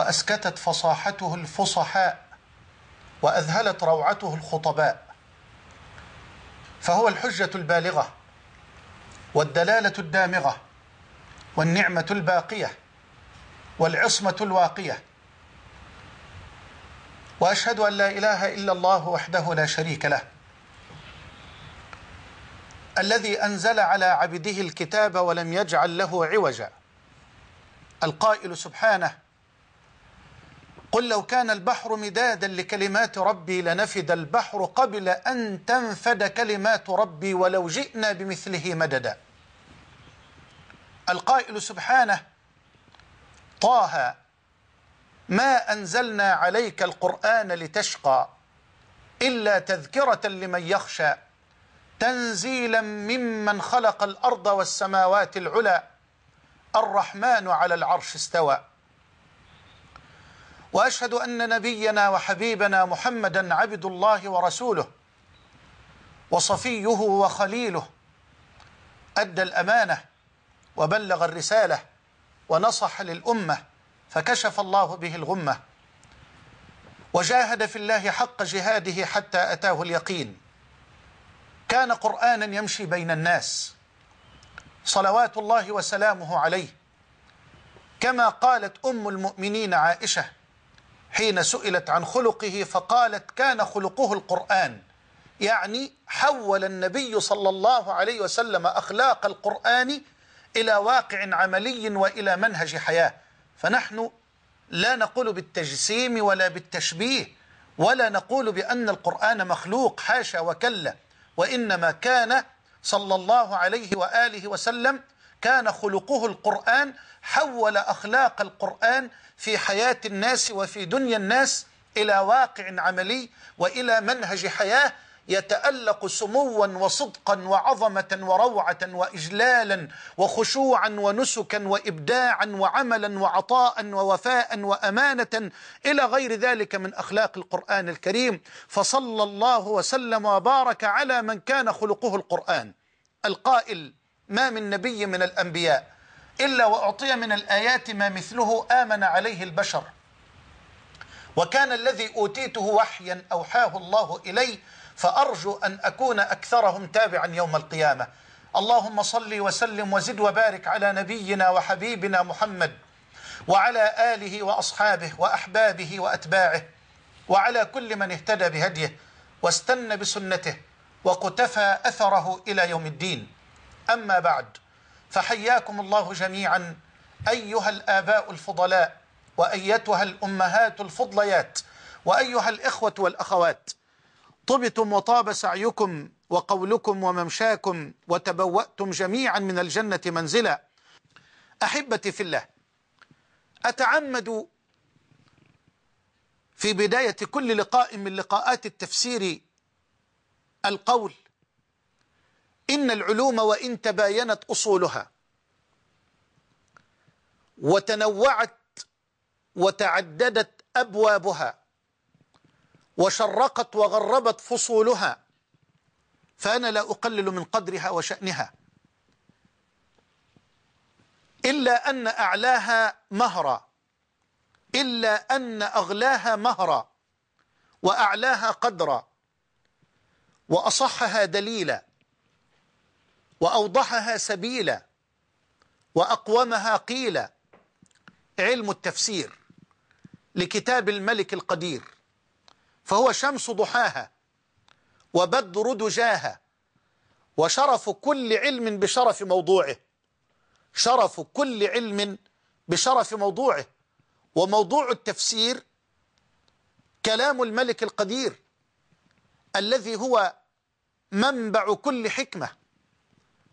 واسكتت فصاحته الفصحاء واذهلت روعته الخطباء فهو الحجه البالغه والدلاله الدامغه والنعمه الباقيه والعصمه الواقيه واشهد ان لا اله الا الله وحده لا شريك له الذي انزل على عبده الكتاب ولم يجعل له عوجا القائل سبحانه قل لو كان البحر مدادا لكلمات ربي لنفد البحر قبل أن تنفد كلمات ربي ولو جئنا بمثله مددا القائل سبحانه طه ما أنزلنا عليك القرآن لتشقى إلا تذكرة لمن يخشى تنزيلا ممن خلق الأرض والسماوات العلى الرحمن على العرش استوى وأشهد أن نبينا وحبيبنا محمدا عبد الله ورسوله وصفيه وخليله أدى الأمانة وبلغ الرسالة ونصح للأمة فكشف الله به الغمة وجاهد في الله حق جهاده حتى أتاه اليقين كان قرآنا يمشي بين الناس صلوات الله وسلامه عليه كما قالت أم المؤمنين عائشة حين سئلت عن خلقه فقالت كان خلقه القرآن يعني حول النبي صلى الله عليه وسلم أخلاق القرآن إلى واقع عملي وإلى منهج حياة فنحن لا نقول بالتجسيم ولا بالتشبيه ولا نقول بأن القرآن مخلوق حاشا وكلا وإنما كان صلى الله عليه وآله وسلم كان خلقه القرآن حول أخلاق القرآن في حياة الناس وفي دنيا الناس إلى واقع عملي وإلى منهج حياة يتألق سموا وصدقا وعظمة وروعة وإجلالا وخشوعا ونسكا وإبداعا وعملا وعطاء ووفاء وأمانة إلى غير ذلك من أخلاق القرآن الكريم فصلى الله وسلم وبارك على من كان خلقه القرآن القائل ما من نبي من الأنبياء إلا وأعطي من الآيات ما مثله آمن عليه البشر وكان الذي أوتيته وحيا أوحاه الله إلي فأرجو أن أكون أكثرهم تابعا يوم القيامة اللهم صل وسلم وزد وبارك على نبينا وحبيبنا محمد وعلى آله وأصحابه وأحبابه وأتباعه وعلى كل من اهتدى بهديه واستنى بسنته وقتفى أثره إلى يوم الدين أما بعد فحياكم الله جميعا أيها الآباء الفضلاء وأيتها الأمهات الفضليات وأيها الإخوة والأخوات طبتم وطاب سعيكم وقولكم وممشاكم وتبوأتم جميعا من الجنة منزلا أحبتي في الله أتعمد في بداية كل لقاء من لقاءات التفسير القول إن العلوم وإن تباينت أصولها وتنوعت وتعددت أبوابها وشرقت وغربت فصولها فأنا لا أقلل من قدرها وشأنها إلا أن أعلاها مهرا إلا أن أغلاها مهرا وأعلاها قدرا وأصحها دليلا وأوضحها سبيلا وأقومها قيلا علم التفسير لكتاب الملك القدير فهو شمس ضحاها وبدر دجاها وشرف كل علم بشرف موضوعه شرف كل علم بشرف موضوعه وموضوع التفسير كلام الملك القدير الذي هو منبع كل حكمه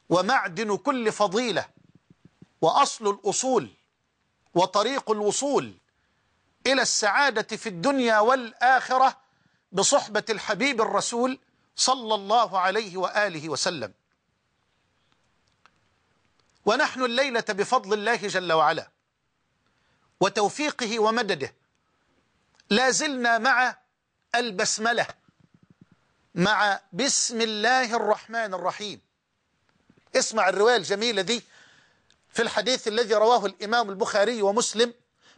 ومعدن كل فضيلة وأصل الأصول وطريق الوصول إلى السعادة في الدنيا والآخرة بصحبة الحبيب الرسول صلى الله عليه وآله وسلم ونحن الليلة بفضل الله جل وعلا وتوفيقه ومدده لا زلنا مع البسملة مع بسم الله الرحمن الرحيم اسمع الرواية الجميلة دي في الحديث الذي رواه الإمام البخاري ومسلم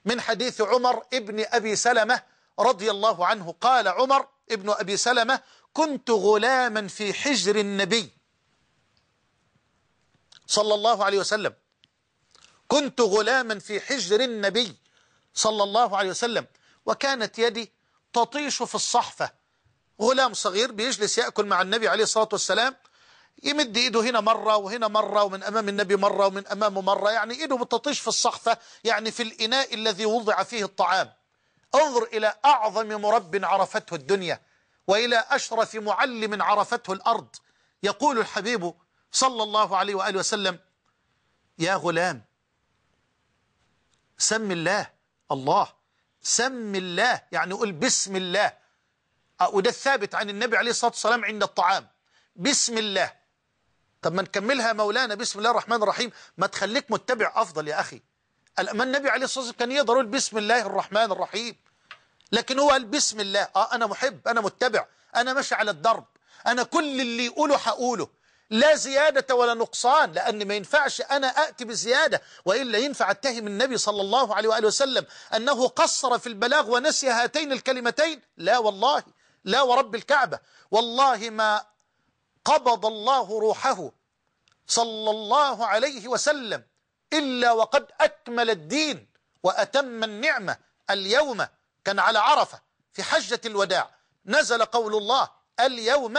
من حديث عمر ابن أبي سلمة رضي الله عنه قال عمر ابن أبي سلمة كنت غلاما في حجر النبي صلى الله عليه وسلم كنت غلاما في حجر النبي صلى الله عليه وسلم وكانت يدي تطيش في الصحفة غلام صغير بيجلس يأكل مع النبي عليه الصلاة والسلام يمد ايده هنا مرة وهنا مرة ومن امام النبي مرة ومن امامه مرة يعني ايده بتطيش في الصحفة يعني في الاناء الذي وضع فيه الطعام انظر الى اعظم مرب عرفته الدنيا والى اشرف معلم عرفته الارض يقول الحبيب صلى الله عليه واله وسلم يا غلام سم الله الله سم الله يعني قل بسم الله وده الثابت عن النبي عليه الصلاه والسلام عند الطعام بسم الله طب ما نكملها مولانا بسم الله الرحمن الرحيم ما تخليك متبع أفضل يا أخي ما النبي عليه الصلاة والسلام كان يقدر يقول بسم الله الرحمن الرحيم لكن هو قال بسم الله آه أنا محب أنا متبع أنا ماشي على الدرب أنا كل اللي يقوله هقوله لا زيادة ولا نقصان لأن ما ينفعش أنا أأتي بزيادة وإلا ينفع أتهم النبي صلى الله عليه وآله وسلم أنه قصر في البلاغ ونسي هاتين الكلمتين لا والله لا ورب الكعبة والله ما قبض الله روحه صلى الله عليه وسلم إلا وقد أكمل الدين وأتم النعمة اليوم كان على عرفة في حجة الوداع نزل قول الله اليوم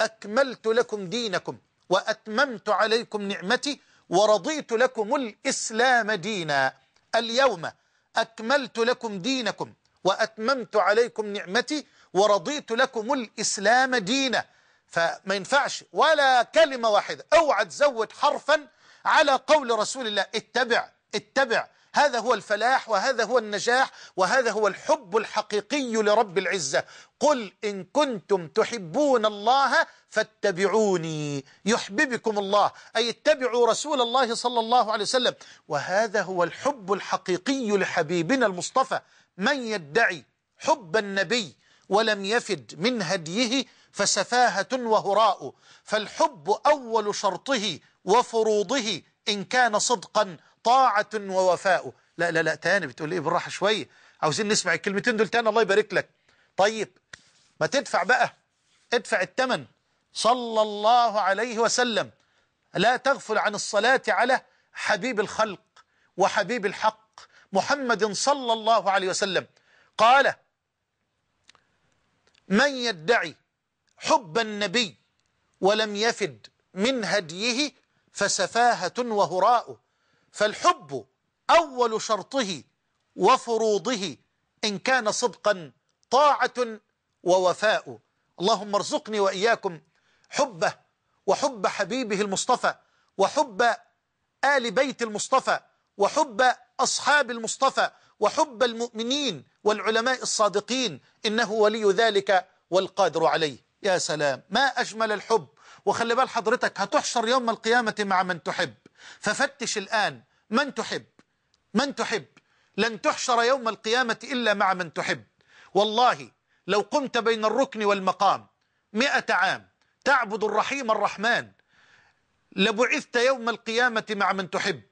أكملت لكم دينكم وأتممت عليكم نعمتي ورضيت لكم الإسلام دينا اليوم أكملت لكم دينكم وأتممت عليكم نعمتي ورضيت لكم الإسلام دينا فما ينفعش ولا كلمة واحدة اوعى تزود حرفا على قول رسول الله اتبع اتبع هذا هو الفلاح وهذا هو النجاح وهذا هو الحب الحقيقي لرب العزة قل إن كنتم تحبون الله فاتبعوني يحببكم الله أي اتبعوا رسول الله صلى الله عليه وسلم وهذا هو الحب الحقيقي لحبيبنا المصطفى من يدعي حب النبي ولم يفد من هديه فسفاهة وهراء فالحب أول شرطه وفروضه إن كان صدقا طاعة ووفاء لا لا لا تاني بتقول إيه بالراحة شوية عاوزين نسمع الكلمتين دول تاني الله يبارك لك طيب ما تدفع بقى ادفع التمن صلى الله عليه وسلم لا تغفل عن الصلاة على حبيب الخلق وحبيب الحق محمد صلى الله عليه وسلم قال من يدعي حب النبي ولم يفد من هديه فسفاهة وهراء فالحب أول شرطه وفروضه إن كان صدقا طاعة ووفاء اللهم ارزقني وإياكم حبه وحب حبيبه المصطفى وحب آل بيت المصطفى وحب أصحاب المصطفى وحب المؤمنين والعلماء الصادقين إنه ولي ذلك والقادر عليه يا سلام ما أجمل الحب وخلي بال حضرتك هتحشر يوم القيامة مع من تحب ففتش الآن من تحب من تحب لن تحشر يوم القيامة إلا مع من تحب والله لو قمت بين الركن والمقام مئة عام تعبد الرحيم الرحمن لبعثت يوم القيامة مع من تحب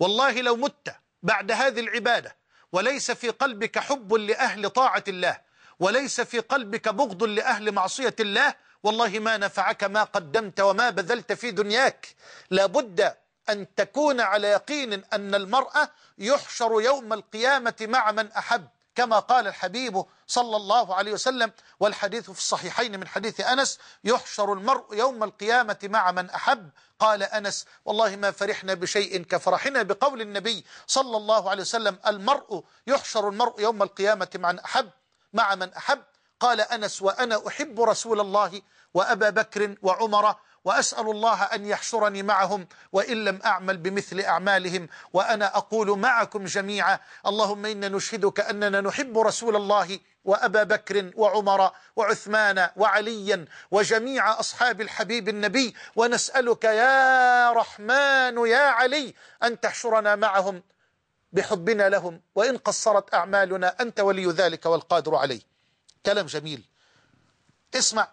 والله لو مت بعد هذه العبادة وليس في قلبك حب لأهل طاعة الله وليس في قلبك بغض لأهل معصية الله والله ما نفعك ما قدمت وما بذلت في دنياك لابد أن تكون على يقين أن المرأة يحشر يوم القيامة مع من أحب كما قال الحبيب صلى الله عليه وسلم والحديث في الصحيحين من حديث أنس يحشر المرء يوم القيامة مع من أحب قال أنس والله ما فرحنا بشيء كفرحنا بقول النبي صلى الله عليه وسلم المرء يحشر المرء يوم القيامة مع من أحب مع من أحب قال أنس وأنا أحب رسول الله وأبا بكر وعمر وأسأل الله أن يحشرني معهم وإن لم أعمل بمثل أعمالهم وأنا أقول معكم جميعا اللهم إنا نشهدك أننا نحب رسول الله وأبا بكر وعمر وعثمان وعليا وجميع أصحاب الحبيب النبي ونسألك يا رحمن يا علي أن تحشرنا معهم بحبنا لهم وإن قصرت أعمالنا أنت ولي ذلك والقادر عليه كلام جميل اسمع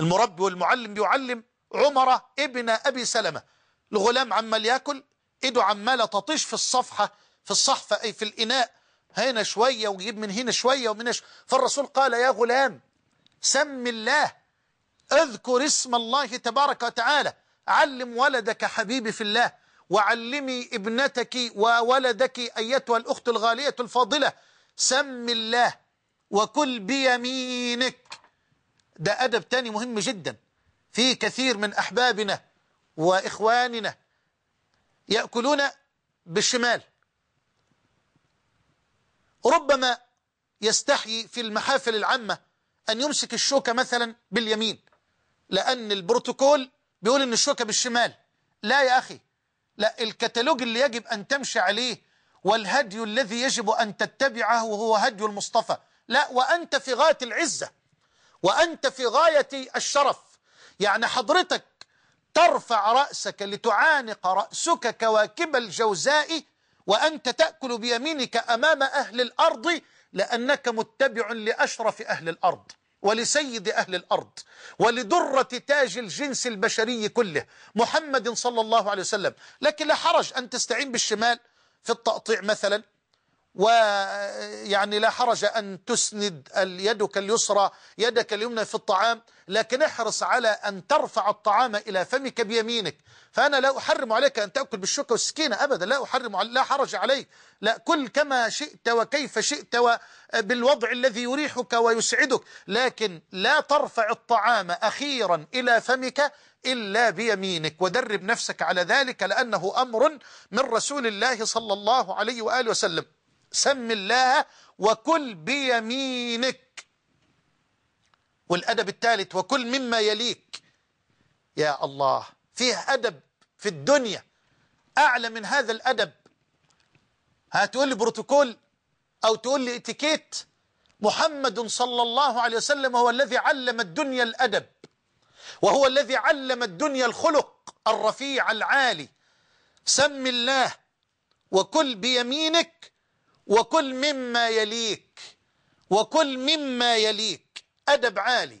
المربي والمعلم بيعلم عمر ابن أبي سلمة الغلام عمال يأكل ايده عمالة تطيش في الصفحة في الصحفة أي في الإناء هنا شوية ويجيب من هنا شوية ومن هنا شوية فالرسول قال يا غلام سم الله اذكر اسم الله تبارك وتعالى علم ولدك حبيبي في الله وعلمي ابنتك وولدك أيتها الأخت الغالية الفاضلة سم الله وكل بيمينك ده أدب تاني مهم جدا في كثير من أحبابنا وإخواننا يأكلون بالشمال ربما يستحي في المحافل العامة أن يمسك الشوكة مثلا باليمين لأن البروتوكول بيقول أن الشوكة بالشمال لا يا أخي لا الكتالوج اللي يجب أن تمشي عليه والهدي الذي يجب أن تتبعه هو هدي المصطفى لا وأنت في غاية العزة وأنت في غاية الشرف يعني حضرتك ترفع رأسك لتعانق رأسك كواكب الجوزاء وأنت تأكل بيمينك أمام أهل الأرض لأنك متبع لأشرف أهل الأرض ولسيد أهل الأرض ولدرة تاج الجنس البشري كله محمد صلى الله عليه وسلم لكن لا حرج أن تستعين بالشمال في التقطيع مثلا ويعني لا حرج أن تسند يدك اليسرى يدك اليمنى في الطعام لكن احرص على أن ترفع الطعام إلى فمك بيمينك فأنا لا أحرم عليك أن تأكل بالشوكة والسكينة أبدا لا أحرم لا حرج عليك لا كل كما شئت وكيف شئت وبالوضع الذي يريحك ويسعدك لكن لا ترفع الطعام أخيرا إلى فمك إلا بيمينك ودرب نفسك على ذلك لأنه أمر من رسول الله صلى الله عليه وآله وسلم سم الله وكل بيمينك والأدب الثالث وكل مما يليك يا الله فيه أدب في الدنيا أعلى من هذا الأدب هتقول لي بروتوكول أو تقول لي اتيكيت محمد صلى الله عليه وسلم هو الذي علم الدنيا الأدب وهو الذي علم الدنيا الخلق الرفيع العالي سم الله وكل بيمينك وكل مما يليك وكل مما يليك أدب عالي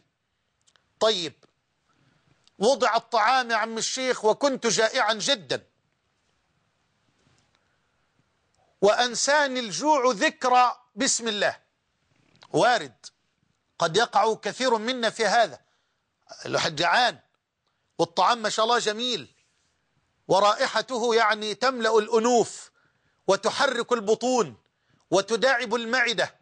طيب وضع الطعام يا عم الشيخ وكنت جائعا جدا وأنساني الجوع ذكرى بسم الله وارد قد يقع كثير منا في هذا الواحد جعان والطعام ما شاء الله جميل ورائحته يعني تملأ الأنوف وتحرك البطون وتداعب المعدة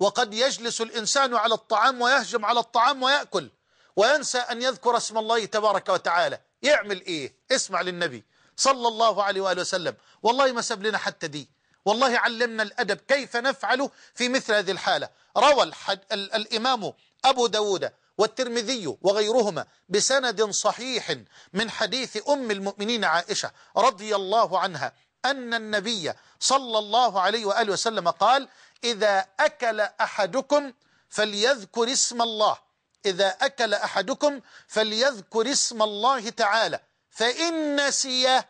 وقد يجلس الإنسان على الطعام ويهجم على الطعام ويأكل وينسى أن يذكر اسم الله تبارك وتعالى يعمل إيه اسمع للنبي صلى الله عليه وآله وسلم والله ما ساب لنا حتى دي والله علمنا الأدب كيف نفعل في مثل هذه الحالة روى الحد... ال... الإمام أبو داود والترمذي وغيرهما بسند صحيح من حديث أم المؤمنين عائشة رضي الله عنها أن النبي صلى الله عليه وآله وسلم قال إذا أكل أحدكم فليذكر اسم الله إذا أكل أحدكم فليذكر اسم الله تعالى فإن نسيه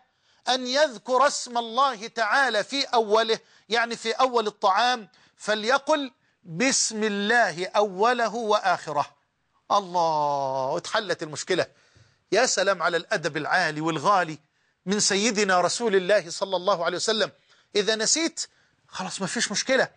أن يذكر اسم الله تعالى في أوله يعني في أول الطعام فليقل بسم الله أوله وآخره الله اتحلت المشكلة يا سلام على الأدب العالي والغالي من سيدنا رسول الله صلى الله عليه وسلم إذا نسيت خلاص ما فيش مشكلة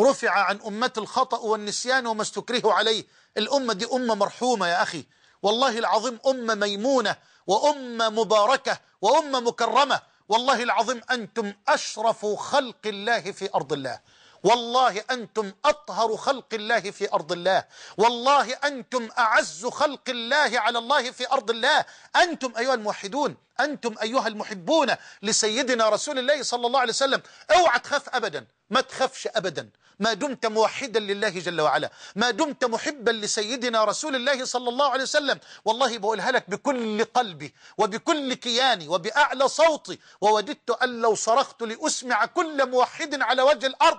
رفع عن أمة الخطأ والنسيان وما استكره عليه الأمة دي أمة مرحومة يا أخي والله العظيم أمة ميمونة وأمة مباركة وأمة مكرمة والله العظيم أنتم أشرف خلق الله في أرض الله والله أنتم أطهر خلق الله في أرض الله والله أنتم أعز خلق الله على الله في أرض الله أنتم أيها الموحدون أنتم أيها المحبون لسيدنا رسول الله صلى الله عليه وسلم اوعى تخاف أبدا ما تخافش أبدا ما دمت موحدا لله جل وعلا ما دمت محبا لسيدنا رسول الله صلى الله عليه وسلم والله بقولها لك بكل قلبي وبكل كياني وبأعلى صوتي ووددت أن لو صرخت لأسمع كل موحد على وجه الأرض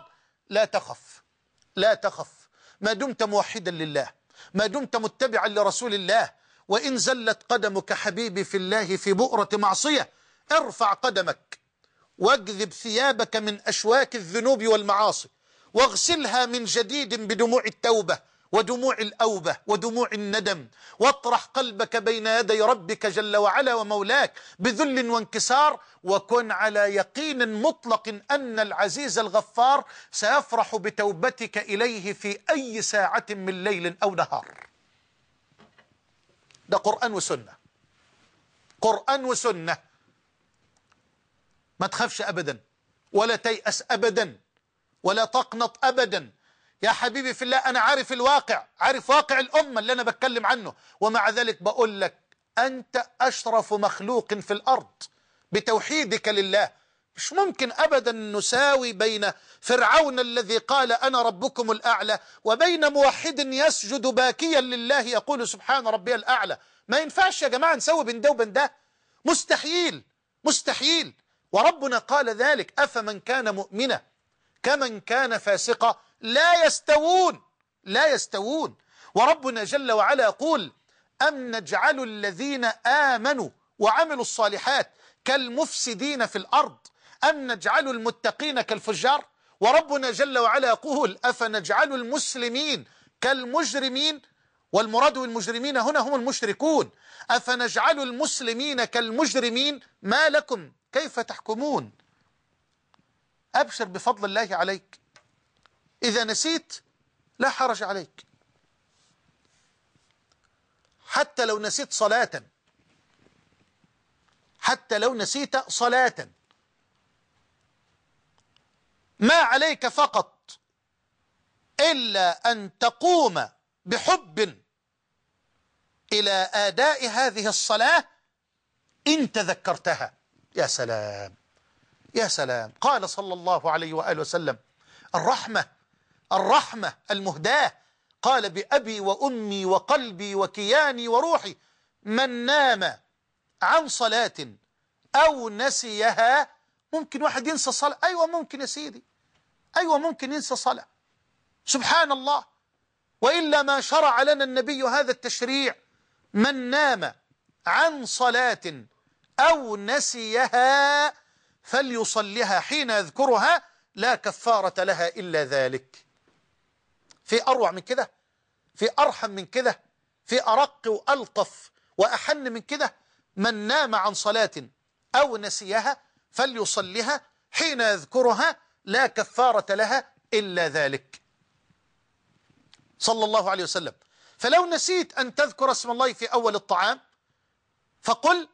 لا تخف لا تخف ما دمت موحدا لله ما دمت متبعا لرسول الله وإن زلت قدمك حبيبي في الله في بؤرة معصية ارفع قدمك واجذب ثيابك من أشواك الذنوب والمعاصي واغسلها من جديد بدموع التوبة ودموع الأوبة ودموع الندم واطرح قلبك بين يدي ربك جل وعلا ومولاك بذل وانكسار وكن على يقين مطلق أن العزيز الغفار سيفرح بتوبتك إليه في أي ساعة من ليل أو نهار ده قرآن وسنة قرآن وسنة ما تخافش أبدا ولا تيأس أبدا ولا تقنط أبدا يا حبيبي في الله أنا عارف الواقع عارف واقع الأمة اللي أنا بتكلم عنه ومع ذلك بقول لك أنت أشرف مخلوق في الأرض بتوحيدك لله مش ممكن أبدا نساوي بين فرعون الذي قال أنا ربكم الأعلى وبين موحد يسجد باكيا لله يقول سبحان ربي الأعلى ما ينفعش يا جماعة نسوي بين ده وبين ده مستحيل مستحيل وربنا قال ذلك أفمن كان مؤمنا كمن كان فاسقا لا يستوون لا يستوون وربنا جل وعلا يقول أم نجعل الذين آمنوا وعملوا الصالحات كالمفسدين في الأرض أم نجعل المتقين كالفجار وربنا جل وعلا يقول أفنجعل المسلمين كالمجرمين والمراد بالمجرمين هنا هم المشركون أفنجعل المسلمين كالمجرمين ما لكم كيف تحكمون أبشر بفضل الله عليك إذا نسيت لا حرج عليك حتى لو نسيت صلاة حتى لو نسيت صلاة ما عليك فقط إلا أن تقوم بحب إلى آداء هذه الصلاة إن تذكرتها يا سلام يا سلام قال صلى الله عليه وآله وسلم الرحمة الرحمة المهداة قال بأبي وأمي وقلبي وكياني وروحي من نام عن صلاة أو نسيها ممكن واحد ينسى صلاة أيوة ممكن يا سيدي أيوة ممكن ينسى صلاة سبحان الله وإلا ما شرع لنا النبي هذا التشريع من نام عن صلاة أو نسيها فليصلها حين يذكرها لا كفارة لها إلا ذلك في أروع من كده في أرحم من كده في أرق وألطف وأحن من كده من نام عن صلاة أو نسيها فليصلها حين يذكرها لا كفارة لها إلا ذلك صلى الله عليه وسلم فلو نسيت أن تذكر اسم الله في أول الطعام فقل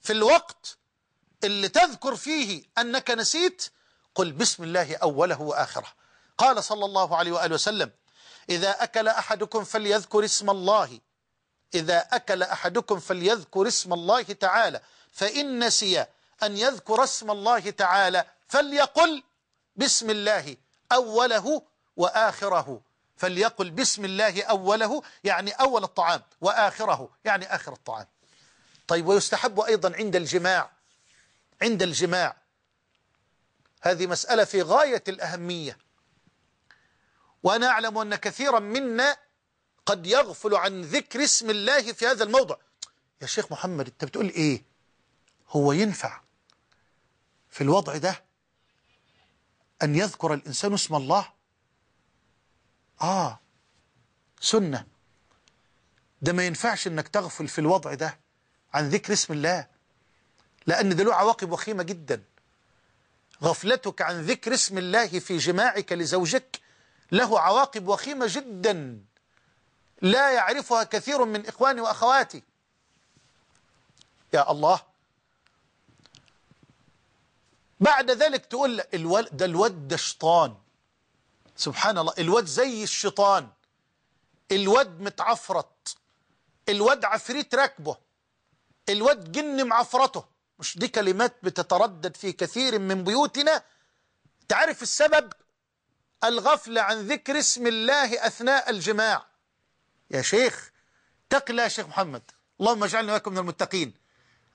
في الوقت اللي تذكر فيه أنك نسيت قل بسم الله أوله وآخره قال صلى الله عليه وآله وسلم إذا أكل أحدكم فليذكر اسم الله إذا أكل أحدكم فليذكر اسم الله تعالى فإن نسي أن يذكر اسم الله تعالى فليقل بسم الله أوله وآخره فليقل بسم الله أوله يعني أول الطعام وآخره يعني آخر الطعام طيب ويستحب أيضا عند الجماع عند الجماع هذه مسألة في غاية الأهمية وأنا أعلم أن كثيرا منا قد يغفل عن ذكر اسم الله في هذا الموضع يا شيخ محمد أنت بتقول إيه هو ينفع في الوضع ده أن يذكر الإنسان اسم الله آه سنة ده ما ينفعش أنك تغفل في الوضع ده عن ذكر اسم الله لأن ده له عواقب وخيمة جدا غفلتك عن ذكر اسم الله في جماعك لزوجك له عواقب وخيمة جدا لا يعرفها كثير من إخواني وأخواتي يا الله بعد ذلك تقول الولد ده الواد ده شيطان سبحان الله الواد زي الشيطان الواد متعفرت الواد عفريت راكبه الواد جن معفرته مش دي كلمات بتتردد في كثير من بيوتنا تعرف السبب الغفلة عن ذكر اسم الله أثناء الجماع يا شيخ تقلى يا شيخ محمد اللهم اجعلنا واكم من المتقين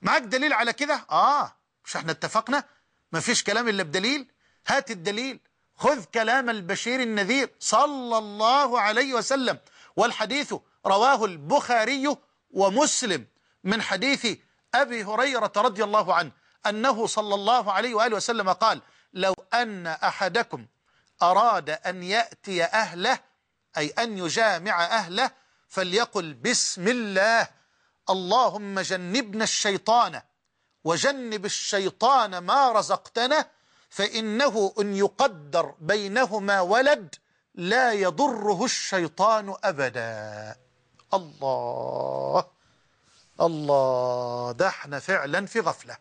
معاك دليل على كده آه مش احنا اتفقنا ما فيش كلام إلا بدليل هات الدليل خذ كلام البشير النذير صلى الله عليه وسلم والحديث رواه البخاري ومسلم من حديث أبي هريرة رضي الله عنه أنه صلى الله عليه وآله وسلم قال لو أن أحدكم أراد أن يأتي أهله أي أن يجامع أهله فليقل بسم الله اللهم جنبنا الشيطان وجنب الشيطان ما رزقتنا فإنه إن يقدر بينهما ولد لا يضره الشيطان أبدا الله الله ده احنا فعلا في غفلة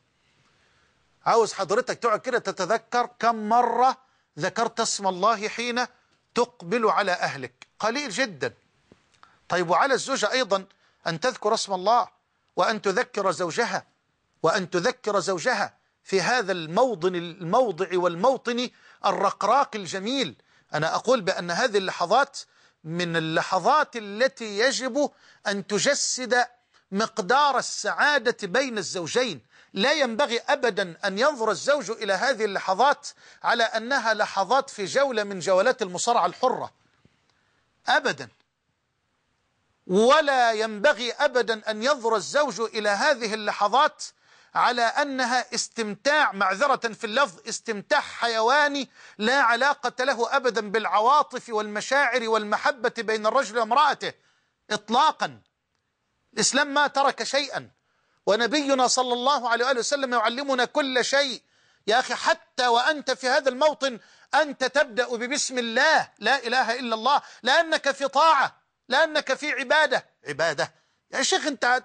عاوز حضرتك تقعد كده تتذكر كم مرة ذكرت اسم الله حين تقبل على أهلك قليل جدا طيب وعلى الزوجة أيضا أن تذكر اسم الله وأن تذكر زوجها وأن تذكر زوجها في هذا الموضن الموضع والموطن الرقراق الجميل أنا أقول بأن هذه اللحظات من اللحظات التي يجب أن تجسد مقدار السعادة بين الزوجين لا ينبغي أبدا أن ينظر الزوج إلى هذه اللحظات على أنها لحظات في جولة من جولات المصارعة الحرة أبدا ولا ينبغي أبدا أن ينظر الزوج إلى هذه اللحظات على أنها استمتاع معذرة في اللفظ استمتاع حيواني لا علاقة له أبدا بالعواطف والمشاعر والمحبة بين الرجل وامرأته إطلاقا الإسلام ما ترك شيئا ونبينا صلى الله عليه وآله وسلم يعلمنا كل شيء يا أخي حتى وأنت في هذا الموطن أنت تبدأ ببسم الله لا إله إلا الله لأنك في طاعة لأنك في عبادة عبادة يا شيخ أنت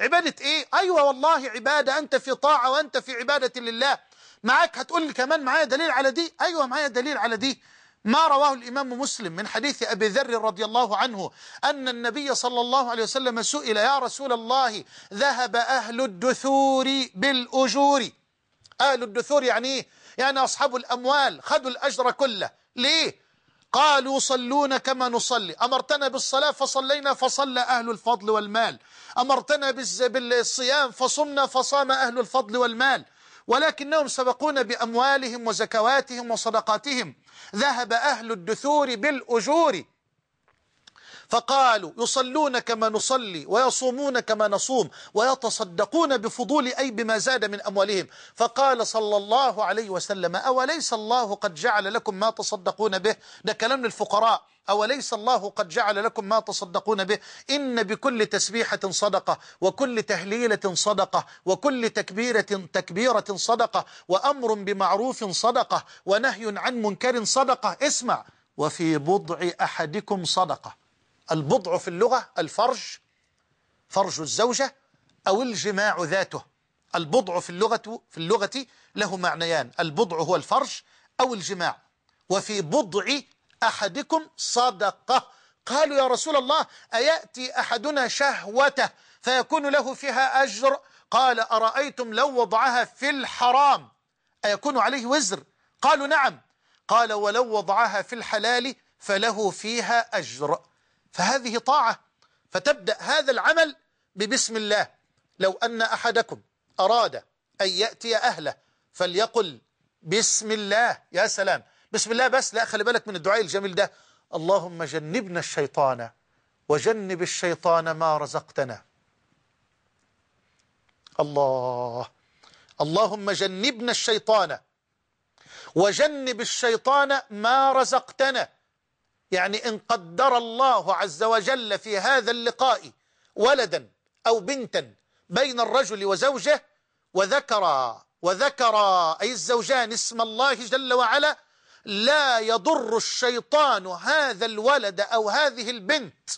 عبادة إيه أيوة والله عبادة أنت في طاعة وأنت في عبادة لله معاك هتقول لي كمان معايا دليل على دي أيوة معايا دليل على دي ما رواه الإمام مسلم من حديث أبي ذر رضي الله عنه أن النبي صلى الله عليه وسلم سئل يا رسول الله ذهب أهل الدثور بالأجور أهل الدثور يعني إيه؟ يعني أصحاب الأموال خذوا الأجر كله ليه قالوا صلون كما نصلي أمرتنا بالصلاة فصلينا فصلى أهل الفضل والمال أمرتنا بالصيام فصمنا فصام أهل الفضل والمال ولكنهم سبقونا بأموالهم وزكواتهم وصدقاتهم ذهب أهل الدثور بالأجور فقالوا يصلون كما نصلي ويصومون كما نصوم ويتصدقون بفضول أي بما زاد من أموالهم فقال صلى الله عليه وسلم أوليس الله قد جعل لكم ما تصدقون به ده كلام للفقراء أوليس الله قد جعل لكم ما تصدقون به إن بكل تسبيحة صدقة وكل تهليلة صدقة وكل تكبيرة تكبيرة صدقة وأمر بمعروف صدقة ونهي عن منكر صدقة اسمع وفي بضع أحدكم صدقة البضع في اللغة الفرج فرج الزوجة أو الجماع ذاته البضع في اللغة في اللغة له معنيان البضع هو الفرج أو الجماع وفي بضع أحدكم صدقة قالوا يا رسول الله أيأتي أحدنا شهوته فيكون له فيها أجر قال أرأيتم لو وضعها في الحرام أيكون عليه وزر قالوا نعم قال ولو وضعها في الحلال فله فيها أجر فهذه طاعة فتبدأ هذا العمل ببسم الله لو أن أحدكم أراد أن يأتي أهله فليقل بسم الله يا سلام بسم الله بس لا خلي بالك من الدعاء الجميل ده اللهم جنبنا الشيطان وجنب الشيطان ما رزقتنا الله اللهم جنبنا الشيطان وجنب الشيطان ما رزقتنا يعني إن قدر الله عز وجل في هذا اللقاء ولدا أو بنتا بين الرجل وزوجه وذكر وذكر أي الزوجان اسم الله جل وعلا لا يضر الشيطان هذا الولد أو هذه البنت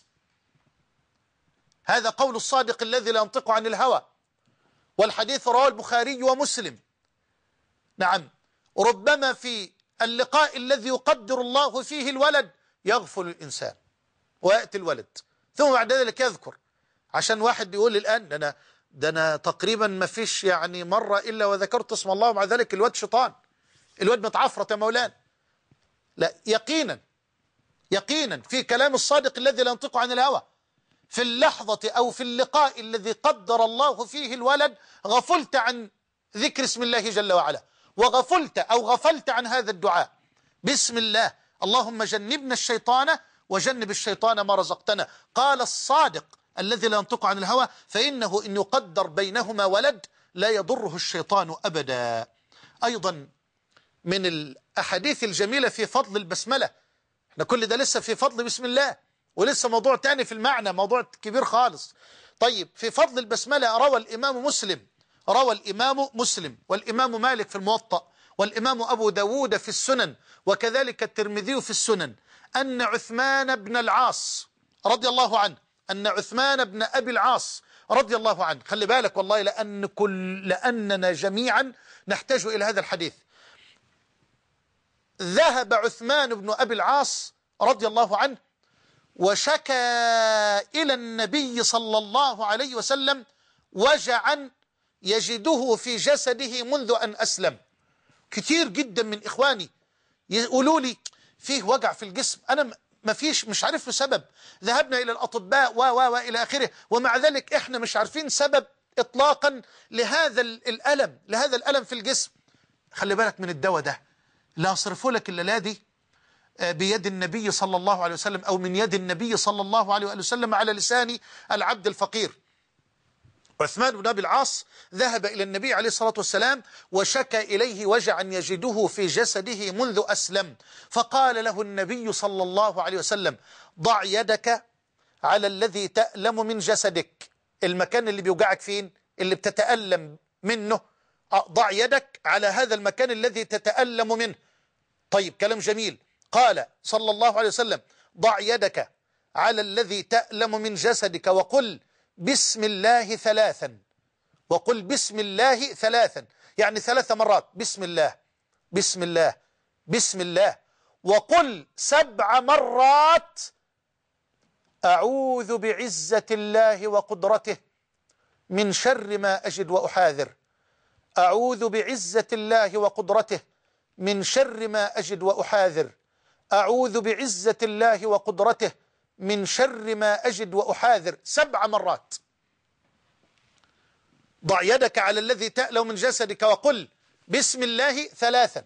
هذا قول الصادق الذي لا ينطق عن الهوى والحديث رواه البخاري ومسلم نعم ربما في اللقاء الذي يقدر الله فيه الولد يغفل الإنسان ويأتي الولد ثم بعد ذلك يذكر عشان واحد يقول الآن أنا ده أنا تقريبا ما فيش يعني مرة إلا وذكرت اسم الله ومع ذلك الواد شيطان الواد متعفرت يا مولان لا يقينا يقينا في كلام الصادق الذي لا ينطق عن الهوى في اللحظة أو في اللقاء الذي قدر الله فيه الولد غفلت عن ذكر اسم الله جل وعلا وغفلت أو غفلت عن هذا الدعاء بسم الله اللهم جنبنا الشيطان وجنب الشيطان ما رزقتنا قال الصادق الذي لا ينطق عن الهوى فإنه إن يقدر بينهما ولد لا يضره الشيطان أبدا أيضا من الأحاديث الجميلة في فضل البسملة احنا كل ده لسه في فضل بسم الله ولسه موضوع تاني في المعنى موضوع كبير خالص طيب في فضل البسملة روى الإمام مسلم روى الإمام مسلم والإمام مالك في الموطأ والإمام أبو داود في السنن وكذلك الترمذي في السنن أن عثمان بن العاص رضي الله عنه أن عثمان بن أبي العاص رضي الله عنه خلي بالك والله لأن كل لأننا جميعا نحتاج إلى هذا الحديث ذهب عثمان بن أبي العاص رضي الله عنه وشكى إلى النبي صلى الله عليه وسلم وجعا يجده في جسده منذ أن أسلم كتير جدا من إخواني يقولوا لي فيه وجع في الجسم أنا ما فيش مش عارف له سبب ذهبنا إلى الأطباء و و وإلى آخره ومع ذلك إحنا مش عارفين سبب إطلاقا لهذا الألم لهذا الألم في الجسم خلي بالك من الدواء ده لا أصرفه لك إلا لادي دي آه، بيد النبي صلى الله عليه وسلم أو من يد النبي صلى الله عليه وسلم على لسان العبد الفقير عثمان بن أبي العاص ذهب إلى النبي عليه الصلاة والسلام وشكى إليه وجعا يجده في جسده منذ أسلم فقال له النبي صلى الله عليه وسلم ضع يدك على الذي تألم من جسدك المكان اللي بيوجعك فين اللي بتتألم منه آه، ضع يدك على هذا المكان الذي تتألم منه طيب كلام جميل قال صلى الله عليه وسلم ضع يدك على الذي تألم من جسدك وقل بسم الله ثلاثا وقل بسم الله ثلاثا يعني ثلاث مرات بسم الله بسم الله بسم الله وقل سبع مرات أعوذ بعزة الله وقدرته من شر ما أجد وأحاذر أعوذ بعزة الله وقدرته من شر ما أجد وأحاذر أعوذ بعزة الله وقدرته من شر ما أجد وأحاذر سبع مرات ضع يدك على الذي تألو من جسدك وقل بسم الله ثلاثا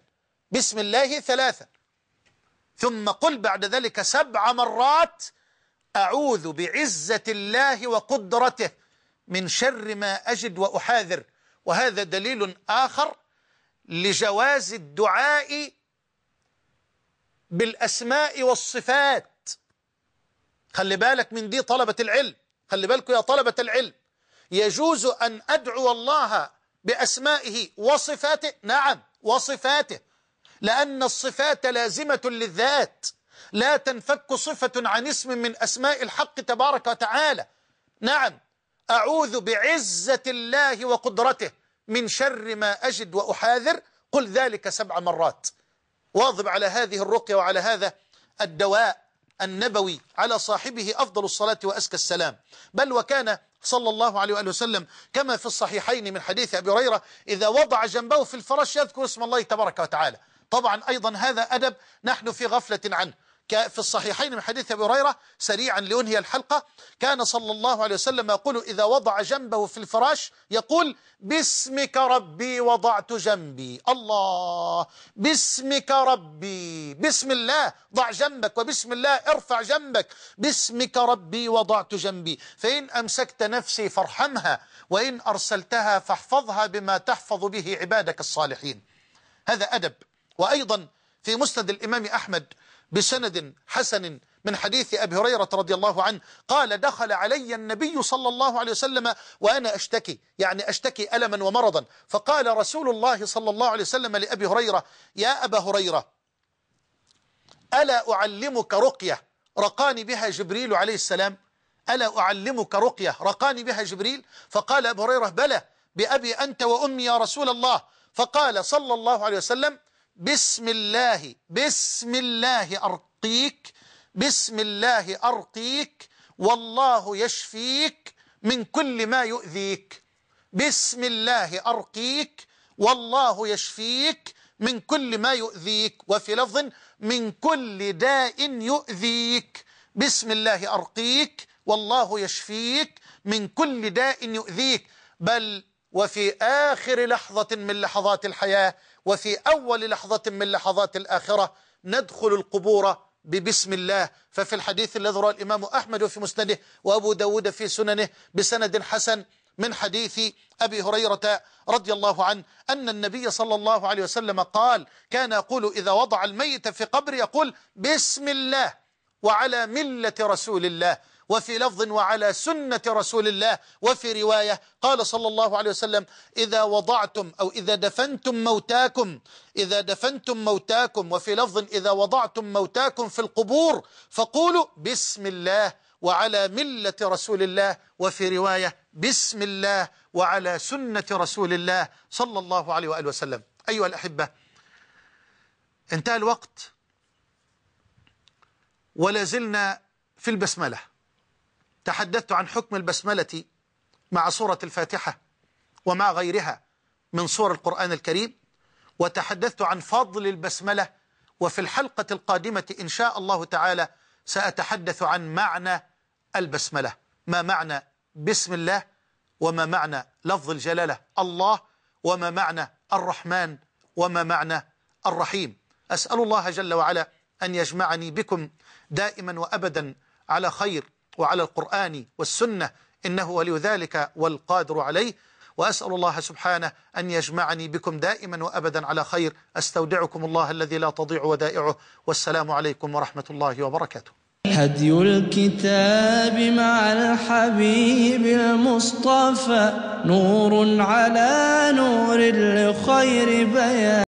بسم الله ثلاثا ثم قل بعد ذلك سبع مرات أعوذ بعزة الله وقدرته من شر ما أجد وأحاذر وهذا دليل آخر لجواز الدعاء بالأسماء والصفات خلي بالك من دي طلبة العلم خلي بالكوا يا طلبة العلم يجوز أن أدعو الله بأسمائه وصفاته نعم وصفاته لأن الصفات لازمة للذات لا تنفك صفة عن اسم من أسماء الحق تبارك وتعالى نعم أعوذ بعزة الله وقدرته من شر ما أجد وأحاذر قل ذلك سبع مرات واظب على هذه الرقية وعلى هذا الدواء النبوي على صاحبه أفضل الصلاة وأسكى السلام بل وكان صلى الله عليه وآله وسلم كما في الصحيحين من حديث أبي هريرة إذا وضع جنبه في الفرش يذكر اسم الله تبارك وتعالى طبعا أيضا هذا أدب نحن في غفلة عنه في الصحيحين من حديث أبي هريرة سريعا لأنهي الحلقة كان صلى الله عليه وسلم يقول إذا وضع جنبه في الفراش يقول باسمك ربي وضعت جنبي الله باسمك ربي بسم الله ضع جنبك وبسم الله ارفع جنبك باسمك ربي وضعت جنبي فإن أمسكت نفسي فارحمها وإن أرسلتها فاحفظها بما تحفظ به عبادك الصالحين هذا أدب وأيضا في مسند الإمام أحمد بسند حسن من حديث أبي هريرة رضي الله عنه قال دخل علي النبي صلى الله عليه وسلم وأنا أشتكي يعني أشتكي ألما ومرضا فقال رسول الله صلى الله عليه وسلم لأبي هريرة يا أبا هريرة ألا أعلمك رقية رقاني بها جبريل عليه السلام ألا أعلمك رقية رقاني بها جبريل فقال أبو هريرة بلى بأبي أنت وأمي يا رسول الله فقال صلى الله عليه وسلم بسم الله بسم الله أرقيك بسم الله أرقيك والله يشفيك من كل ما يؤذيك بسم الله أرقيك والله يشفيك من كل ما يؤذيك وفي لفظ من كل داء يؤذيك بسم الله أرقيك والله يشفيك من كل داء يؤذيك بل وفي آخر لحظة من لحظات الحياة وفي أول لحظة من لحظات الآخرة ندخل القبور ببسم الله ففي الحديث الذي رواه الإمام أحمد في مسنده وأبو داود في سننه بسند حسن من حديث أبي هريرة رضي الله عنه أن النبي صلى الله عليه وسلم قال كان يقول إذا وضع الميت في قبر يقول بسم الله وعلى ملة رسول الله وفي لفظ وعلى سنة رسول الله وفي رواية قال صلى الله عليه وسلم إذا وضعتم أو إذا دفنتم موتاكم إذا دفنتم موتاكم وفي لفظ إذا وضعتم موتاكم في القبور فقولوا بسم الله وعلى ملة رسول الله وفي رواية بسم الله وعلى سنة رسول الله صلى الله عليه وآله وسلم أيها الأحبة انتهى الوقت ولا زلنا في البسمله تحدثت عن حكم البسملة مع سورة الفاتحة ومع غيرها من سور القرآن الكريم وتحدثت عن فضل البسملة وفي الحلقة القادمة إن شاء الله تعالى سأتحدث عن معنى البسملة ما معنى بسم الله وما معنى لفظ الجلالة الله وما معنى الرحمن وما معنى الرحيم أسأل الله جل وعلا أن يجمعني بكم دائما وأبدا على خير وعلى القرآن والسنة إنه ولي ذلك والقادر عليه وأسأل الله سبحانه أن يجمعني بكم دائما وأبدا على خير أستودعكم الله الذي لا تضيع ودائعه والسلام عليكم ورحمة الله وبركاته هدي الكتاب مع الحبيب المصطفى نور على نور لخير بيان